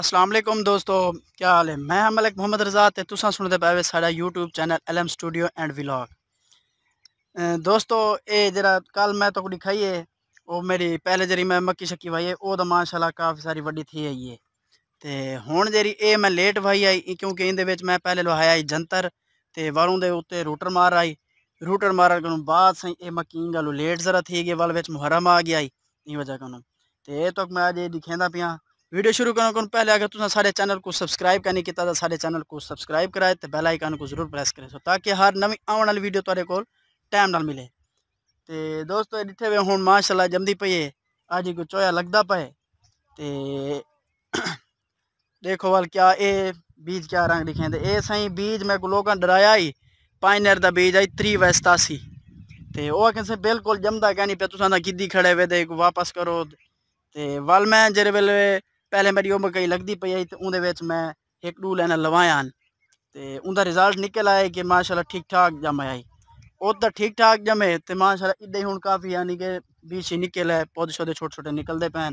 ਅਸਲਾਮ ਅਲੈਕੁਮ ਦੋਸਤੋ ਕੀ ਹਾਲ ਹੈ ਮੈਂ ਮਲਕ ਮੁਹੰਮਦ ਰਜ਼ਾ ਤੇ ਤੁਸੀਂ ਸੁਣਦੇ ਪਏ ਸਾਡਾ YouTube channel LM studio and vlog ਦੋਸਤੋ ਇਹ ਜਿਹੜਾ ਕੱਲ ਮੈਂ ਤੁਹਾਨੂੰ ਦਿਖਾਈਏ ਉਹ ਮੇਰੀ ਪਹਿਲੇ ਜਰੀ ਮੈਂ ਮੱਕੀ ਸ਼ੱਕੀ ਵਾਈਏ ਉਹ ਤਾਂ ਮਾਸ਼ਾਅੱਲਾ ਕਾਫੀ ਸਾਰੀ ਵੱਡੀ ਥੀ ਆਈਏ ਤੇ ਹੁਣ ਜਰੀ ਇਹ ਮੈਂ ਲੇਟ ਵਾਈ ਆਈ ਕਿਉਂਕਿ ਇਹਦੇ ਵਿੱਚ ਮੈਂ ਪਹਿਲੇ ਲਵਾਇਆ ਹੀ ਜੰਤਰ ਤੇ ਵਾਲੋਂ ਦੇ ਉੱਤੇ ਰੂਟਰ ਮਾਰ ਆਈ ਰੂਟਰ ਮਾਰਨ ਤੋਂ ਬਾਅਦ ਸਹੀ ਇਹ ਮੱਕੀ ਗਾਲੋ ਲੇਟ ਜ਼ਰਾ ਥੀ ਗਈ ਵਲ ਵਿੱਚ ਮੁਹਰਮ ਆ ਗਿਆ ਹੀ ਇਹ ਵਜ੍ਹਾ ਕੋਨੋਂ ਤੇ ਇਹ ਤੱਕ ਮੈਂ ਅੱਜ ਇਹ ਦਿਖਾਂਦਾ ਪਿਆ वीडियो शुरू करने को पहले अगर तुमने सारे चैनल को सब्सक्राइब करने की ताज़ा सारे चैनल को सब्सक्राइब कराए तो बेल आइकन को जरूर प्रेस करें सो ताकि हर नवी आने वाली वीडियो तुम्हारे को टाइम ना मिले तो दोस्तों जिते हुए हूँ माशाला जमती पई है अज को चोया लगता पे तो देखो वाल क्या ये बीज क्या रंग दिखे तो ये सही बीज मेरे को लोग डराया ही पाइनर का बीज आई त्री व सतासी तो वह अगर बिल्कुल जमता नहीं पे तुसा किदी खड़े वे दे वापस करो तो वल मैं जेरे वेले ਪਹਿਲੇ ਮੇਰੀ ਉਹ ਮਕਈ ਲੱਗਦੀ ਪਈ ਹੈ ਤੇ ਉਹਦੇ ਵਿੱਚ ਮੈਂ ਇੱਕ ਡੂ ਲੈਣਾ ਲਵਾਇਆ ਤੇ ਉਹਦਾ ਰਿਜ਼ਲਟ ਨਿਕਲ ਆਇਆ ਕਿ ਮਾਸ਼ਾਅੱਲਾ ਠੀਕ ਠਾਕ ਜਮ ਆਈ ਉਹ ਤਾਂ ਠੀਕ ਠਾਕ ਜਮੇ ਤੇ ਮਾਸ਼ਾਅੱਲਾ ਇੱਦਾਂ ਹੀ ਹੁਣ ਕਾਫੀ ਯਾਨੀ ਕਿ ਬੀਜ ਨਿਕਲ ਹੈ ਪੌਦੇ ਛੋਦੇ ਛੋਟੇ ਛੋਟੇ ਨਿਕਲਦੇ ਪੈਣ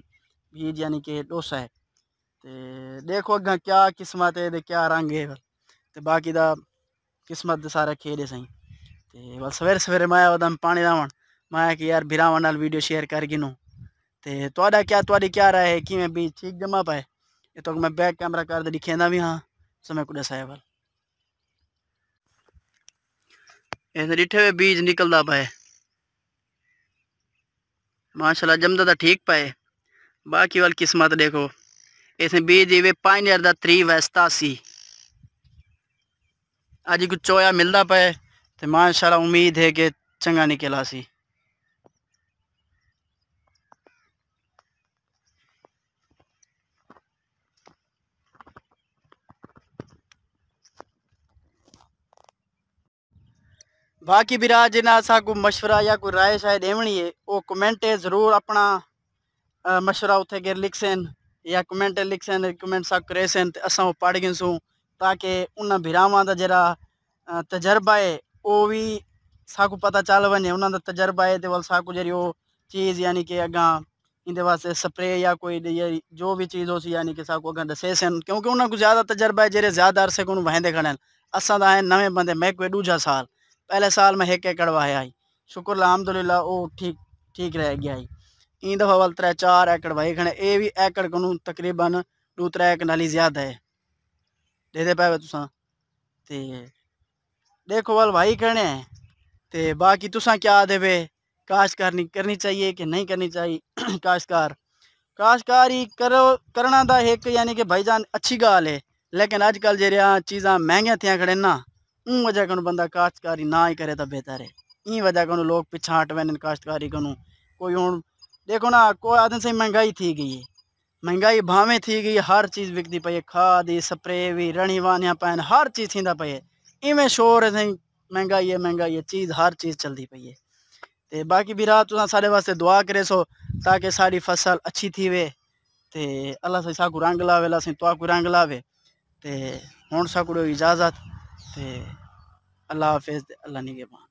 बीज यानी कि डोसा है तो देखो अगर क्या किस्मत है क्या रंग है तो बाकी का किस्मत दे सारा खेल है सही तो बस सवेरे सवेरे मैं आया पानी लावन मैं कि यार बिरावान वीडियो शेयर कर गिनूँ तोड़ा क्या तोड़ी क्या राय है कि मैं भी ठीक जमा पाए ये तो मैं बैक कैमरा कर दी खेना भी हाँ समय कुछ दसाया वाल रिठे हुए बीज निकलता पाए माशाल्लाह जमदा था ठीक पाए बाकी वाल किस्मत देखो इसने बीज दी वे पाँच हजार का त्री वैसता सी अज कुछ चोया मिलता पाए तो माशाल्लाह उम्मीद है कि चंगा निकला सी बाकी बिरा राज ना असा कोई मशवरा या कोई राय शाय देवनी है वो कमेंट जरूर अपना मशवरा उथे गिर लिख सन या कमेंट लिख सन कमेंट सब करे सन असा वो पढ़ गए ताकि उन्होंने भीराव का जरा तजर्बा है वो भी साकू पता चल वे उन्होंने तजर्बा है तो वाल साकू जी वो चीज़ यानी कि अगर इंदे वास्ते स्प्रे या कोई जो भी चीज़ हो सी यानी कि साकू अगर दसे सन क्योंकि उन्होंने ज़्यादा तजर्बा है जरे ज़्यादा अरसे को वहेंदे खड़े असा तो है नवे बंदे मैं कोई दूजा साल पहले साल में एक एकड़ वाया आई शुक्र अलहमदुल्ला ठीक ठीक रह गया आई इन दफा वाल त्रै चार एकड़ वाई खड़े ये भी एकड़ को तकरीबन दू त्रै एकड़ ज्यादा है दे दे पावे तुसा ते देखो वाल भाई कहने ते बाकी तुसा क्या देवे काशकार नहीं करनी चाहिए कि नहीं करनी चाहिए काशकार काशकार ही करो करना दा एक यानी कि भाईजान अच्छी गाल है लेकिन अजकल जरिया चीज़ा महंगिया थियां खड़े ना उन वजह कनु बंदा काश्तकारी ना ही करे तो बेहतर है इन वजह कनु लोग पिछाट वन काश्तकारी कनु कोई हूँ देखो ना कोई आदमी से महंगाई थी गई महंगाई भावें थी गई हर चीज़ बिकती पई है खाद स्प्रे भी रणी वानिया पैन हर चीज़ थी पई है इवें शोर है सही महंगाई है महंगाई है चीज़ हर चीज़ चलती पई है तो बाकी भी रात तुम सारे वास्ते दुआ करे सो ताकि सारी फसल अच्छी थी वे तो अल्लाह साकू रंग लावे अल्लाह तुआ को रंग लावे तो हूँ साकू इजाज़त थे अल्लाह हाफिज़ अल्लाह निगेबान